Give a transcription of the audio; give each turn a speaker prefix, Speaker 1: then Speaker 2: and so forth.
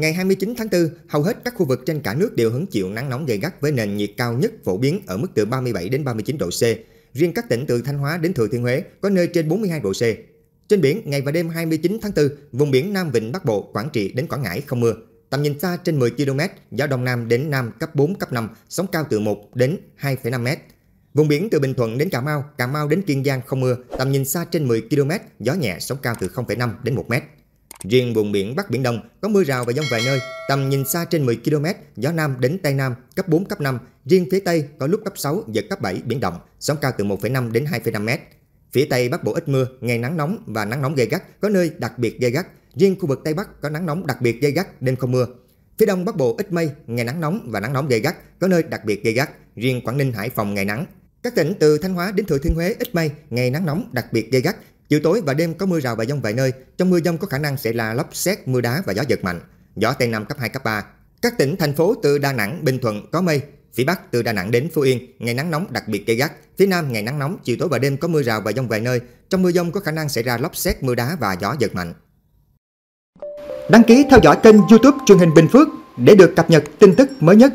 Speaker 1: Ngày 29 tháng 4, hầu hết các khu vực trên cả nước đều hứng chịu nắng nóng gay gắt với nền nhiệt cao nhất phổ biến ở mức từ 37 đến 39 độ C. Riêng các tỉnh từ Thanh Hóa đến Thừa Thiên Huế có nơi trên 42 độ C. Trên biển, ngày và đêm 29 tháng 4, vùng biển Nam Vịnh Bắc Bộ, Quảng Trị đến Quảng Ngãi không mưa. Tầm nhìn xa trên 10 km, gió Đông Nam đến Nam cấp 4, cấp 5, sóng cao từ 1 đến 2,5 m. Vùng biển từ Bình Thuận đến Cà Mau, Cà Mau đến Kiên Giang không mưa, tầm nhìn xa trên 10 km, gió nhẹ, sóng cao từ 0,5 đến 1 m Riêng vùng biển Bắc Biển Đông có mưa rào và dông vài nơi, tầm nhìn xa trên 10 km, gió Nam đến Tây Nam cấp 4, cấp 5, riêng phía Tây có lúc cấp 6, giật cấp 7, biển động, sóng cao từ 1,5 đến 2,5 mét. Phía Tây Bắc Bộ ít mưa, ngày nắng nóng và nắng nóng gay gắt, có nơi đặc biệt gay gắt. Riêng khu vực Tây Bắc có nắng nóng đặc biệt gay gắt, đêm không mưa. Phía Đông Bắc Bộ ít mây, ngày nắng nóng và nắng nóng gay gắt, có nơi đặc biệt gay gắt. Riêng Quảng Ninh, Hải Phòng ngày nắng. Các tỉnh từ Thanh Hóa đến Thừa Thiên Huế ít mây, ngày nắng nóng đặc biệt gay gắt, Chiều tối và đêm có mưa rào và dông vài nơi, trong mưa dông có khả năng sẽ ra lốc xét, mưa đá và gió giật mạnh, gió Tây Nam cấp 2, cấp 3. Các tỉnh, thành phố từ Đà Nẵng, Bình Thuận có mây, phía Bắc từ Đà Nẵng đến Phú Yên, ngày nắng nóng đặc biệt gay gắt, phía Nam ngày nắng nóng, chiều tối và đêm có mưa rào và dông vài nơi, trong mưa dông có khả năng xảy ra lốc xét, mưa đá và gió giật mạnh. Đăng ký theo dõi kênh YouTube truyền hình Bình Phước để được cập nhật tin tức mới nhất.